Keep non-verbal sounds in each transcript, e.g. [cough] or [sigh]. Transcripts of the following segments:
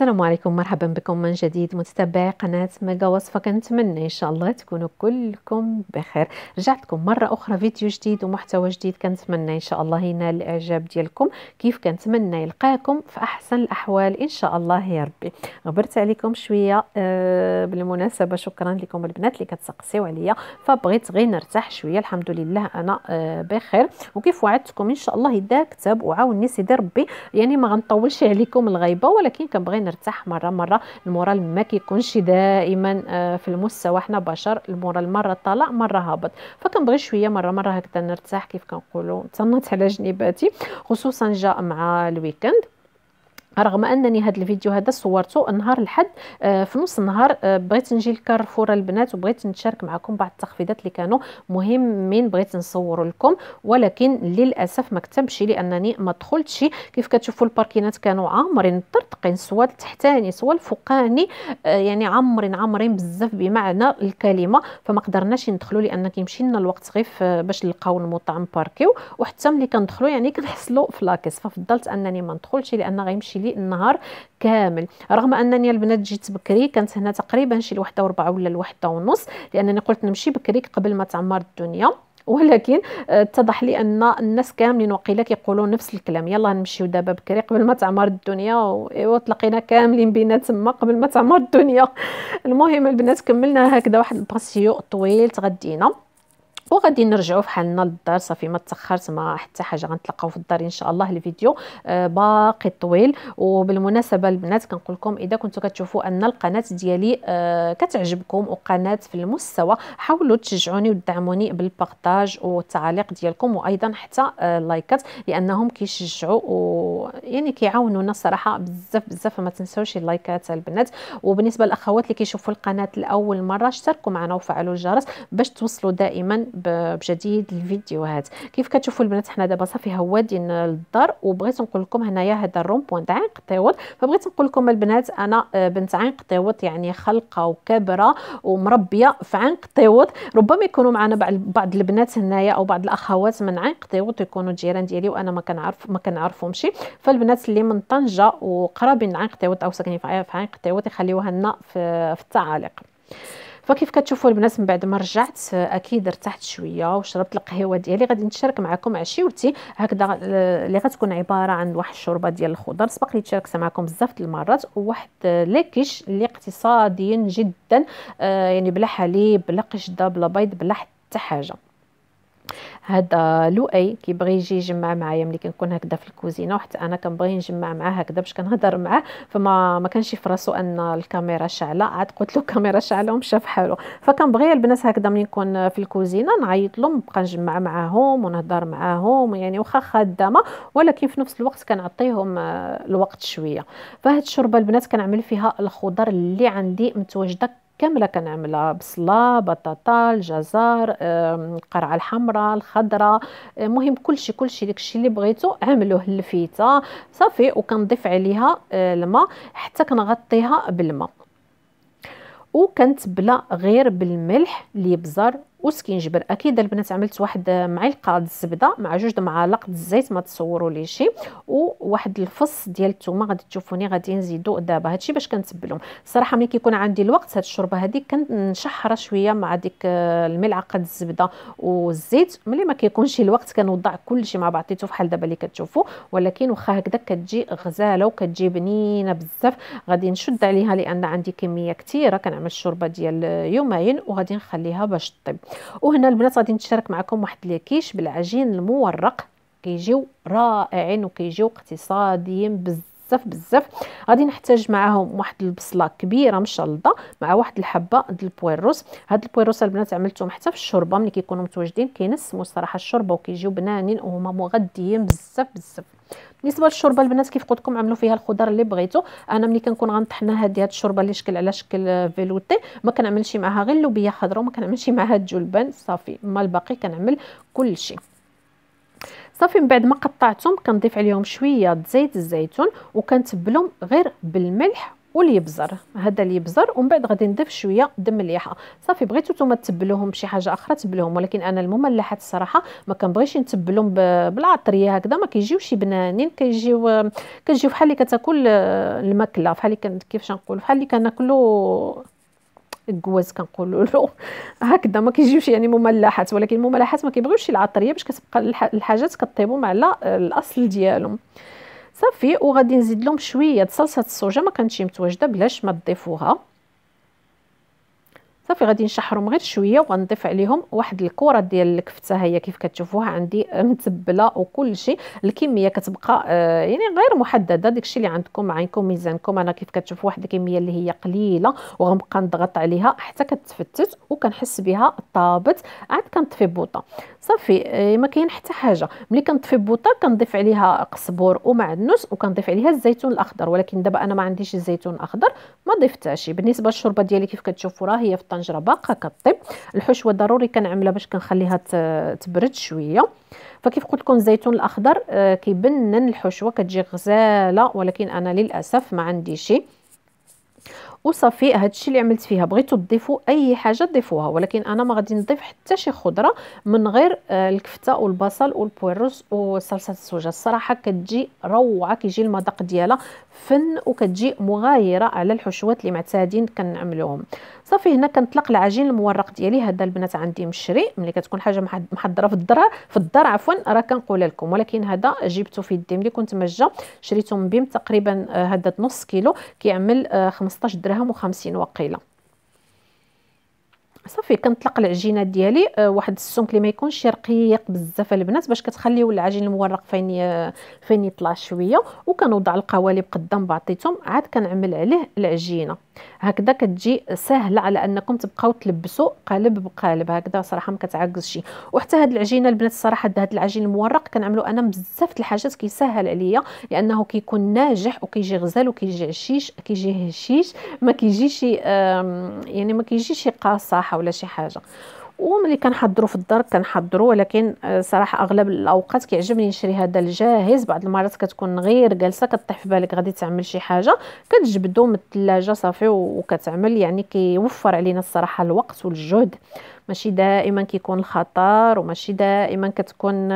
السلام عليكم مرحبا بكم من جديد متتبعي قناة ميجا وصفة كنتمنى إن شاء الله تكونوا كلكم بخير رجعتكم مرة أخرى فيديو جديد ومحتوى جديد كنتمنى إن شاء الله ينال الإعجاب ديالكم كيف كنتمنى يلقاكم في أحسن الأحوال إن شاء الله يا ربي غبرت عليكم شوية آه بالمناسبة شكرا لكم البنات اللي كتسقسيو عليا فبغيت غير نرتاح شوية الحمد لله أنا آه بخير وكيف وعدتكم إن شاء الله إذا كتب وعاوني سيدي ربي يعني ما غنطولش عليكم الغيبة ولكن كنبغي نرتاح مره مره المورال ما كيكونش دائما آه، في المستوى احنا بشر المورال مره طالع مره هابط فكنبغي شويه مره مره هكذا نرتاح كيف كنقولوا تنط على جنيباتي خصوصا جاء مع الويكند رغم انني هذا الفيديو هذا صورته نهار الحد آه في نص النهار آه، بغيت نجي لكارفور البنات وبغيت نتشارك معكم بعض التخفيضات اللي كانوا مهمين بغيت نصور لكم ولكن للاسف ما كتبش لانني ما دخلتش كيف كتشوفوا الباركينات كانوا عامرين طرطقين سوا التحتاني سوا الفوقاني آه يعني عامرين عامرين بزاف بمعنى الكلمه فما قدرناش ندخلوا لان كيمشي لنا الوقت غير باش نلقاو المطعم باركيو وحتى ملي كندخلوا يعني كنحصلوا في لاكيس ففضلت انني ما ندخلش لان غيمشي لي النهار كامل رغم انني البنات جيت بكري كانت هنا تقريبا شي الوحدة وربعه ولا الوحدة ونص لانني قلت نمشي بكري قبل ما تعمر الدنيا [laughs] ولكن آه، اتضح لي ان الناس كاملين وقيلا كيقولوا نفس الكلام يلا نمشيو دابا بكري قبل ما تعمر الدنيا ايوا تلاقينا كاملين بينا تما قبل ما تعمر الدنيا [laughs] المهم البنات كملنا هكذا واحد الباسيو طويل تغدينا وغادي نرجعوا فحالنا للدار صافي ما تاخرت ما حتى حاجه غنتلاقاو في الدار ان شاء الله الفيديو آه، باقي طويل وبالمناسبه البنات كنقول لكم اذا كنتو كتشوفوا ان القناه ديالي آه، كتعجبكم وقناه في المستوى حاولوا تشجعوني وتدعموني بالبارطاج والتعليق ديالكم وايضا حتى اللايكات آه، لانهم كيشجعوا يعني كيعاونونا الصراحه بزاف بزاف ما تنساوش اللايكات البنات وبالنسبه للاخوات اللي كيشوفوا القناه لاول مره اشتركوا معنا وفعلوا الجرس باش توصلوا دائما بجديد الفيديوهات كيف كتشوفوا البنات حنا دابا صافي هوادين الدار وبغيت نقول لكم هنايا هذا الرومبوان تاع عين قطيوط فبغيت نقول لكم البنات انا آه، بنت عين قطيوط يعني خلقه وكبره ومربيه في عين قطيوط ربما يكونوا معنا بعض البنات هنايا او بعض الاخوات من عين قطيوط يكونوا جيران ديالي وانا ما كنعرف ما كنعرفهمش فالبنات اللي من طنجه وقرابين عين قطيوط او ساكنين في عين قطيوط يخليوها لنا في التعاليق فكيف كتشوفوا البنات من بعد ما رجعت اكيد ارتحت شويه وشربت القهوه ديالي غادي نتشارك معكم عشيوتي هكذا اللي غتكون عباره عن واحد الشوربه ديال الخضر سبق لي تشاركت معكم بزاف المرات وواحد ليكيش اللي اقتصادي جدا آه، يعني بلا حليب بلا قشده بلا بيض بلا حتى حاجه هذا لؤي كيبغي يجي يجمع معايا ملي كنكون هكذا في الكوزينه وحتى انا كنبغي نجمع معاه هكذا باش كنهضر معاه فما ما كانش في راسو ان الكاميرا شاعله عاد قلت له [laughs] الكاميرا شاعله ومشى بحالو فكنبغي البنات هكذا ملي نكون في الكوزينه نعيط لهم نبقى نجمع معاهم ونهضر معاهم يعني واخا خدامه ولكن في نفس الوقت كنعطيهم آه، الوقت شويه فهاد الشوربه البنات كنعمل فيها الخضر اللي عندي متواجده كامله كنعملها بصله بطاطا الجزر القرعه الحمراء الخضراء المهم آه، كلشي كلشي داكشي اللي بغيتو عملوه اللفيته صافي وكنضيف عليها آه، الماء حتى كنغطيها بالماء وكنتبلا غير بالملح الابزر وسكينجبر اكيد البنات عملت واحد معلقه د الزبده مع جوج معالق د الزيت ما تصوروا لي شي وواحد الفص ديال الثومه غادي تشوفوني غادي نزيدو دابا هادشي باش كنتبلهم صراحه ملي كيكون عندي الوقت هاد الشوربه هادي كنشحرها شويه مع ديك الملعقه د الزبده والزيت ملي ما كيكونش الوقت كنوضع كلشي مع بعضيته بحال دابا اللي كتشوفوا ولكن واخا هكذا كتجي غزاله وكتجي بنينه بزاف غادي نشد عليها لان عندي كميه كثيره كنعمل الشوربه ديال يومين وغادي نخليها باش طيب وهنا البنات غادي نشارك معكم واحد الكيش بالعجين المورق كيجيو رائعين وكيجيو اقتصاديين بزاف بزاف بزاف غادي نحتاج معاهم واحد البصله كبيره مشلضه مع واحد الحبه ديال البويروس هاد البويروس البنات عملتهم حتى في الشوربه ملي كيكونوا متواجدين كينسموا الصراحه الشوربه وكيجيو بنانين وهما مغذيين بزاف بزاف بالنسبه للشوربه البنات كيف قلت لكم عملوا فيها الخضر اللي بغيتو انا ملي كنكون غنطحن هذه هاد الشوربه اللي شكل على شكل فيلوتي ما كنعملش معاها غير لوبيا خضراء وما كنعملش معاها الجلبان صافي ما الباقي كنعمل كل شيء صافي من بعد ما قطعتهم كنضيف عليهم شويه زيت الزيتون وكنتبلهم غير بالملح واليبزر هذا اليبزر ومن بعد غادي نضيف شويه دم الياحه صافي بغيتو نتوما تبلوهم بشي حاجه اخرى تبلوهم ولكن انا المملحات الصراحه ما كنبغيش نتبلهم بالعطريه هكذا ما كيجيوش بنانين كيجيو كيجيو بحال اللي كتاكل آه، الماكله بحال اللي كيفاش نقول بحال اللي كناكلو الكواز كنقولوا له هكذا ما كيجيوش يعني مملحات ولكن المملحات ما كيبغيوش العطريه باش كتبقى الحاجات كطيبوا مع الاصل ديالهم صافي وغادي نزيد لهم شويه صلصه الصوجه ما كانتش متواجده بلاش ما تضيفوها صافي غادي نشحرهم غير شويه وغنضيف عليهم واحد الكره ديال الكفته هي كيف كتشوفوها عندي [laughs] متبله وكل شيء الكميه كتبقى آه يعني غير محدده داكشي اللي عندكم عينكم ميزانكم انا كيف كتشوفوا واحد الكميه اللي هي قليله وغنبقى نضغط عليها حتى كتفتت وكنحس بها طابت عاد كنطفي بوطه صافي آه ما كاين حتى حاجه ملي كنطفي بوطه كنضيف عليها قزبور ومعدنوس وكنضيف عليها الزيتون الاخضر ولكن دابا انا ما عنديش الزيتون الاخضر ما ضفتهاش بالنسبه للشوربه ديالي كيف كتشوفوا راه هي في الطنجره باقا كطيب الحشوه ضروري كنعملها باش كنخليها تبرد شويه فكيف قلت لكم الزيتون الاخضر آه، كيبنن الحشوه كتجي غزاله ولكن انا للاسف ما عندي شي وصافي هادشي اللي عملت فيها بغيتو تضيفوا اي حاجه ضيفوها ولكن انا ما غادي نضيف حتى شي خضره من غير آه، الكفته والبصل والبويروس وصلصه السوجه الصراحه كتجي روعه كيجي المذاق ديالها فن وكتجي مغايره على الحشوات اللي معتادين كنعملوهم صافي هنا كنطلق العجين المورق ديالي هذا البنات عندي مشري ملي كتكون حاجه محضره في الدار في الدار عفوا راه كنقولها لكم ولكن هذا جبته في يدي ملي كنت مجه شريته من بيم تقريبا هذا آه، نص كيلو كيعمل 15 آه، درهم و50 وقيله صافي كنطلق العجينه ديالي آه، واحد السمك اللي ما يكونش رقيق بزاف البنات باش كتخليو العجين المورق فين فين يطلع شويه وكنوضع القوالب قدام بعضيتهم عاد كنعمل عليه العجينه هكذا كتجي سهله على انكم تبقاو تلبسوا قالب بقالب هكذا صراحه ما كتعكز شي وحتى هاد العجينه البنات الصراحه هاد العجين المورق كنعملو انا بزاف الحاجات كيسهل عليا لانه كيكون ناجح وكيجي غزال وكيجي عشيش كيجي هشيش ما كيجيش يعني ما كيجيش قاصح ولا شي حاجه وملي كنحضروا في الدار كنحضروا ولكن آه، صراحه اغلب الاوقات كيعجبني نشري هذا الجاهز بعض المرات كتكون غير جالسه كطيح في بالك غادي تعمل شي حاجه كتجبدو من الثلاجه صافي وكتعمل يعني كيوفر علينا الصراحه الوقت والجهد ماشي دائما كيكون الخطر وماشي دائما كتكون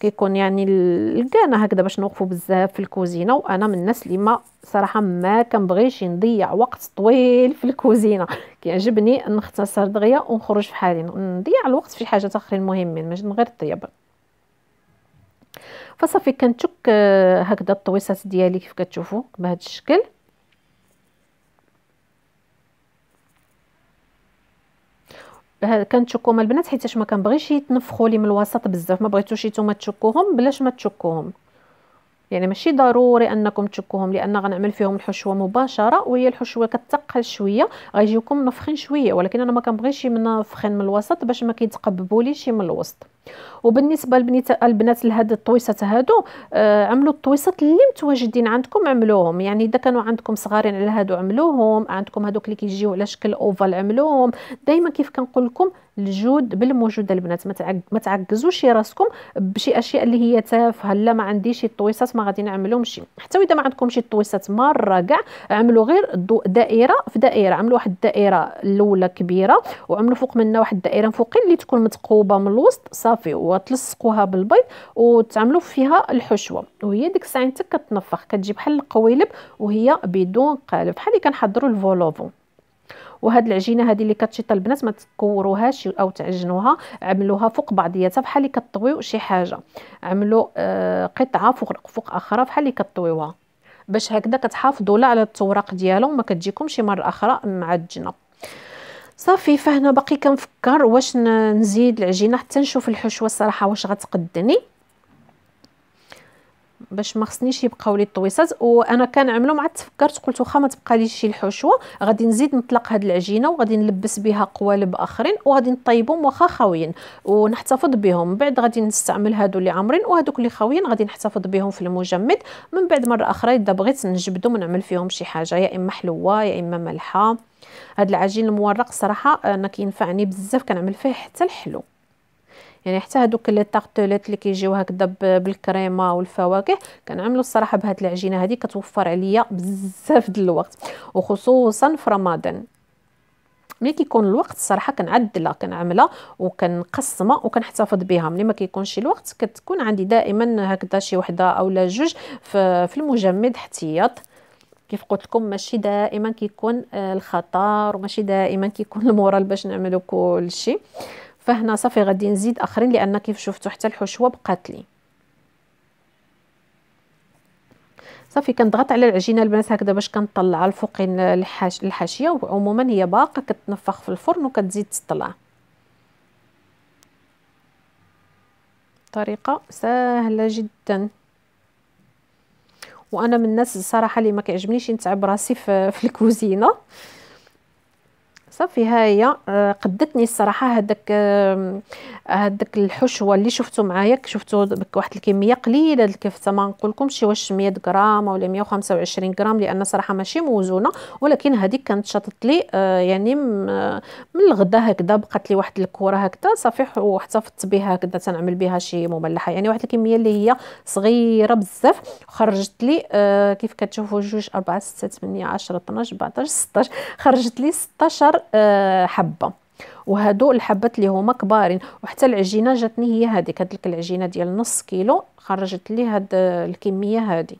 كيكون يعني الكانه هكذا باش نوقفوا بزاف في الكوزينه وانا من الناس اللي ما صراحه ما كنبغيش نضيع وقت طويل في الكوزينه كيعجبني نختصر دغيا ونخرج في حالي نضيع الوقت في حاجه اخرين مهمين ماشي غير الطياب فصافي كنتشك آه، هكذا الطويصات ديالي كيف كتشوفوا بهذا الشكل كنتشكو البنات حيتاش ما كنبغيش يتنفخوا لي من الوسط بزاف ما بغيتوش نتوما تشكوهم بلاش ما تشكوهم يعني ماشي ضروري انكم تشكوهم لان غنعمل فيهم الحشوه مباشره وهي الحشوه كتقل شويه غيجيوكم نفخين شويه ولكن انا ما كنبغيش منفخين من الوسط باش ما كيتقببوليش من الوسط وبالنسبه للبنات لهاد الطويصات هادو آه عملوا الطويصات اللي متواجدين عندكم عملوهم يعني اذا كانوا عندكم صغارين على هادو عملوهم عندكم هادوك اللي كيجيو على شكل اوفال عملوهم دائما كيف كنقول لكم الجود بالموجود البنات ما تعكزوش راسكم بشي اشياء اللي هي تافهه لا ما عنديش الطويصات ما غادي نعملهمش حتى واذا ما عندكمش الطويسات مره كاع عملوا غير دائره في دائره عملوا واحد الدائره الاولى كبيره وعملوا فوق منها واحد الدائره فوقين اللي تكون متقوبه من الوسط صافي صافي وتلصقوها بالبيض وتعملوا فيها الحشوه وهي ديك الساعه انت كتنفخ كتجي بحال القويلب وهي بدون قالب بحال اللي كنحضروا الفولوفون وهاد العجينه هذه اللي كتشيط البنات ما تكوروهاش او تعجنوها عملوها فوق بعضياتها بحال اللي كطويو شي حاجه عملوا آه قطعه فوق فوق اخرى بحال اللي كطويوها باش هكذا كتحافظوا على التوراق ديالهم وما كتجيكمش مره اخرى معجنه صافي فهنا باقي كنفكر واش نزيد العجينه حتى نشوف الحشوه الصراحه واش غتقدني باش ما خصنيش يبقاو لي الطويصات وانا كنعملهم عاد تفكرت قلت واخا ما تبقى ليش شي الحشوه غادي نزيد نطلق هاد العجينه وغادي نلبس بها قوالب اخرين وغادي نطيبهم واخا خاويين ونحتفظ بهم من بعد غادي نستعمل هادو اللي عامرين وهادوك اللي خاويين غادي نحتفظ بهم في المجمد من بعد مره اخرى اذا بغيت نجبدهم ونعمل فيهم شي حاجه يا اما حلوه يا اما مالحه هاد العجين المورق صراحه انا كينفعني بزاف كنعمل فيه حتى الحلو يعني حتى هذوك لي طارتليت اللي كيجيو هكذا بالكريمه والفواكه كنعملو الصراحه بهاد العجينه هذه كتوفر عليا بزاف ديال الوقت وخصوصا في رمضان ملي كيكون الوقت الصراحه كنعدلها كنعملها وكنقسمها وكنحتفظ بها ملي ما كيكونش الوقت كتكون عندي دائما هكذا شي وحده اولا جوج في المجمد احتياط كيف قلت لكم ماشي دائما كيكون آه، الخطر وماشي دائما كيكون المورال باش نعملوا كل شيء فهنا صافي غادي نزيد اخرين لان كيف شفتوا حتى الحشوه بقات لي صافي كنضغط على العجينه البنات هكذا باش كنطلع الفوقين الحاش الحاشيه وعموما هي باقا كتنفخ في الفرن وكتزيد تطلع طريقه سهله جدا وانا من الناس الصراحه اللي ما كيعجبنيش نتعب راسي في الكوزينه صافي هاهي آه، قدتني الصراحه هذاك هذاك آه، الحشوه اللي شفتو معايا شفتو واحد الكميه قليله الكفته ما نقولكمش واش 100 غرام ولا 125 غرام لان صراحه ماشي موزونه ولكن هذيك كانت شطت لي آه، يعني من الغدا هكذا بقات لي واحد الكره هكذا صافي واحتفظت بها هكذا تنعمل بها شي مملحه يعني واحد الكميه اللي هي صغيره بزاف خرجت لي كيف كتشوفوا جوج 4 6 8 10 12 14 16 خرجت لي 16 آه، حبه وهادو الحبات اللي هما كبارين وحتى العجينه جاتني هي هذيك هذيك العجينه ديال نص كيلو خرجت لي هاد آه، الكميه هذه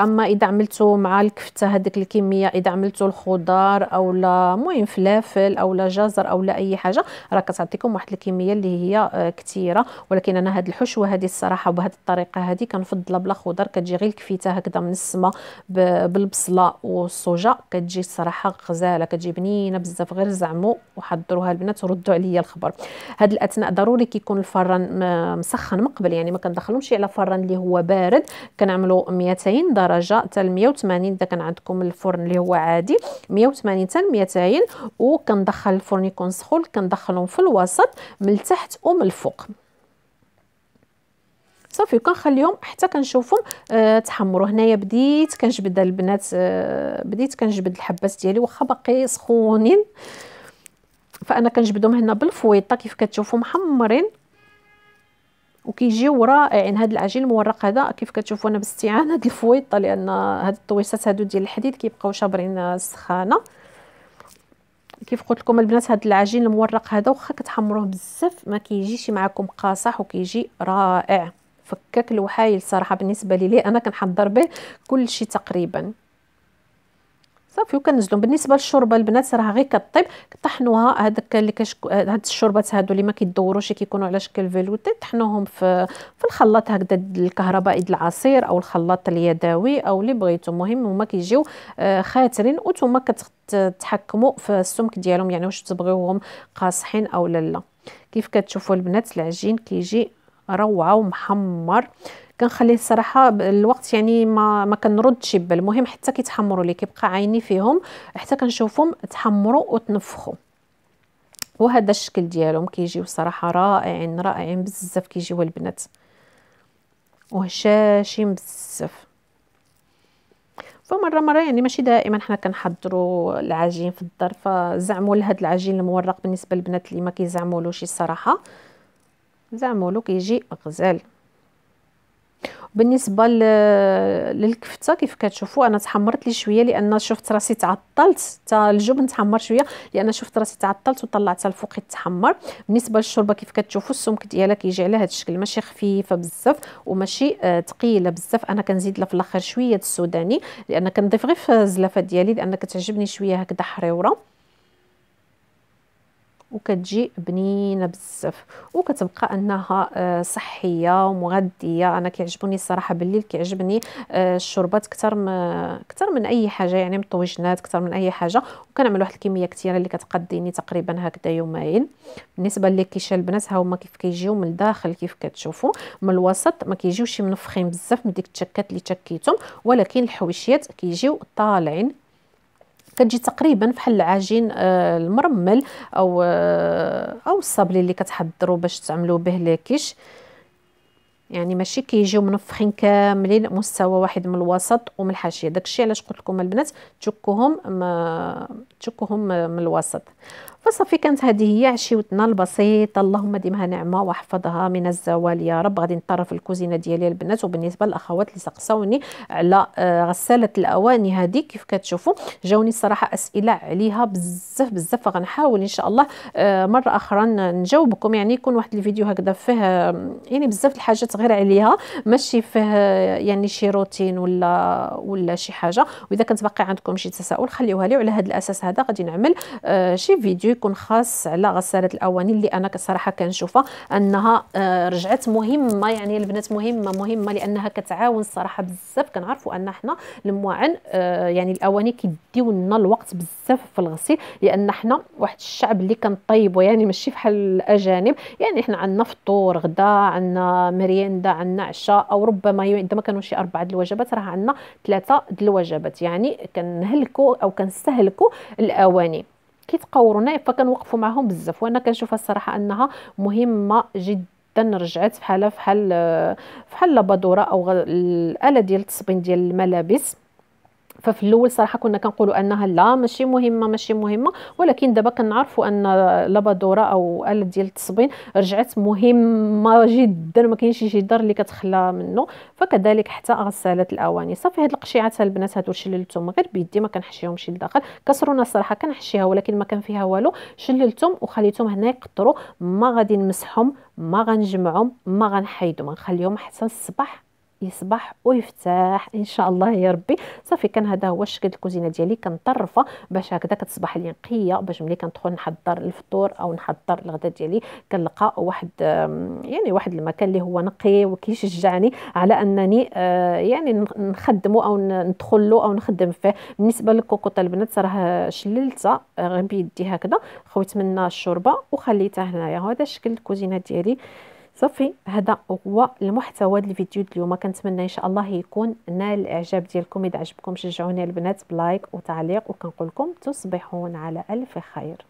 اما اذا عملتو مع الكفته هذيك الكميه اذا عملتو الخضار او لا المهم فلافل او لا جزر او لا اي حاجه راه كتعطيكم واحد الكميه اللي هي آه، كثيره ولكن انا هاد الحشوه هذه الصراحه بهذه الطريقه هذه كنفضلها بلا خضر كتجي غير الكفته هكذا من السما بالبصله والصوجه كتجي الصراحه غزاله كتجي بنينه بزاف غير زعمو وحضروها البنات وردوا عليا الخبر هاد الاثناء ضروري كيكون الفران آه، مسخن من قبل يعني ما كندخلوش على فران اللي هو بارد كنعملوا 200 180 درجه حتى ل 180 إذا كان عندكم الفرن اللي هو عادي 180 حتى ل 200 وكندخل الفرن يكون سخون كندخلهم في الوسط من التحت ومن الفوق صافي وكنخليهم حتى كنشوفهم أه تحمروا هنايا بديت كنجبد البنات أه بديت كنجبد الحبات ديالي واخا باقي سخونين فانا كنجبدهم هنا بالفويطه كيف كتشوفوا محمرين وكيجيو رائعين هاد العجين المورق هذا كيف كتشوفوا انا باستعان ديال الفويطه لان هاد الطويسات هادو ديال الحديد كيبقاو شابرين السخانه كيف قلت لكم البنات هاد العجين المورق هذا واخا كتحمروه بزاف ما كيجيش معكم قاصح وكيجي رائع فكاك الوحايل صراحه بالنسبه لي, لي انا كنحضر به كل شيء تقريبا صافي وكنزلو بالنسبه للشوربه البنات راه غير كطيب طحنوها هذاك اللي كشك... هاد الشوربات هادو اللي ما كيدوروش كيكونوا على شكل فيلوتي طحنوهم في في الخلاط هكذا الكهربائي ديال العصير او الخلاط اليدوي او اللي بغيتو المهم هما كيجيو آه، خاترين وتوما كتحكموا في السمك ديالهم يعني واش تبغيوهم قاصحين او لا لا كيف كتشوفوا البنات العجين كيجي روعه ومحمر كنخليه الصراحه الوقت يعني ما ما كنردش بال المهم حتى كيتحمروا لي كيبقى عيني فيهم حتى كنشوفهم تحمروا وتنفخوا وهذا الشكل ديالهم كيجيو صراحه رائعين رائعين بزاف كيجيو البنات وهشاشين بزاف فمره مره يعني ماشي دائما حنا كنحضروا العجين في الدار فزعموا لهاد العجين المورق بالنسبه للبنات اللي ما كيزعمولوش الصراحه زعمولو كيجي غزال بالنسبه للكفته كيف كتشوفوا انا تحمرت لي شويه لان شفت راسي تعطلت حتى الجبن تحمر شويه لان شفت راسي تعطلت وطلعتها الفوق يتحمر بالنسبه للشوربه كيف كتشوفوا السمك ديالها كيجي على هذا الشكل ماشي خفيفه بزاف وماشي آه بزاف انا كنزيد لها في الاخر شويه السوداني لان كنضيف غير في الزلافه ديالي لان كتعجبني شويه هكذا حريوره وكتجي بنينه بزاف وكتبقى انها آه، صحيه ومغذيه انا كيعجبوني الصراحه بالليل كيعجبني آه، الشربات اكثر من اكثر من اي حاجه يعني من الطويجنات اكثر من اي حاجه وكنعمل واحد الكميه كثيره اللي كتقضيني تقريبا هكذا يومين بالنسبه اللي كيشال البنات ها هما كيف كيجيو من الداخل كيف كتشوفوا من الوسط ما كيجيوش منفخين بزاف من ديك التشكات اللي تشكيتهم ولكن الحويشيات كيجيو طالعين كتجي تقريبا بحال العجين آه، المرمل او آه، او الصابلي اللي كتحضروا باش تعملوا به لاكيش يعني ماشي كيجيو منفخين كاملين مستوى واحد من الوسط ومن الحاشيه داكشي علاش قلت لكم البنات تشكوهم تشكوهم آه، من الوسط فصافي كانت هذه هي عشيوتنا البسيطه اللهم ديمها نعمه واحفظها من الزوال يا رب غادي نطرف الكوزينه ديالي البنات وبالنسبه للاخوات اللي سقساوني على آه، غساله الاواني هذه كيف كتشوفوا جاوني الصراحه اسئله عليها بزاف بزاف غنحاول ان شاء الله آه، مره اخرى نجاوبكم يعني يكون واحد الفيديو هكذا فيه آه، يعني بزاف الحاجات غير عليها ماشي فيه يعني شي روتين ولا ولا شي حاجه واذا كانت باقي عندكم شي تساؤل خليوها لي وعلى هذا الاساس هذا غادي نعمل شي فيديو يكون خاص على غساله الاواني اللي انا كصراحه كنشوفها انها آه، رجعت مهمه يعني البنات مهمه مهمه لانها كتعاون الصراحه بزاف كنعرفوا ان حنا المواعن آه، يعني الاواني كيديو لنا الوقت بزاف في الغسيل لان حنا واحد الشعب اللي كنطيبوا يعني ماشي بحال الاجانب يعني حنا عندنا فطور غدا عندنا مريندا عندنا عشاء او ربما اذا ما كانوا شي اربعه الوجبات راه عندنا ثلاثه الوجبات يعني كنهلكوا او كنستهلكوا الاواني كيتقورونا فكنوقفوا معاهم بزاف وانا كنشوفها الصراحه انها مهمه جدا رجعت بحالها فحال فحال لابادوره او الاله ديال التصبين ديال الملابس ففي الاول صراحه كنا كنقولوا انها لا ماشي مهمه ماشي مهمه ولكن دابا كنعرفوا ان لابادوره او اله ديال التصبين رجعت مهمه جدا ما كاينش جدار اللي كتخلى منه فكذلك حتى غسالات الاواني صافي هاد القشيعات البنات هادو شللتهم غير بيدي ما كنحشيهمش لداخل كسرونه الصراحه كنحشيها ولكن ما كان فيها والو شللتهم وخليتهم هنا يقطروا ما غادي نمسحهم ما غنجمعهم ما غنحيدهم غنخليهم حتى الصباح يصبح ويفتح ان شاء الله يا ربي صافي كان هذا هو الشكل الكوزينه ديالي كنطرفه باش هكذا كتصبح لي نقيه باش ملي كندخل نحضر الفطور او نحضر الغداء ديالي كنلقى واحد يعني واحد المكان اللي هو نقي وكيشجعني على انني آه، يعني نخدمه او ندخل له او نخدم فيه بالنسبه للكوكوطه البنات راه شللتها غير آه، بيدي هكذا خويت منها الشوربه وخليتها هنايا هذا شكل الكوزينه ديالي صافي هذا هو المحتوى ديال الفيديو اليوم كنتمنى ان شاء الله يكون نال الاعجاب ديالكم اذا عجبكم شجعوني البنات بلايك وتعليق وكنقول لكم تصبحون على الف خير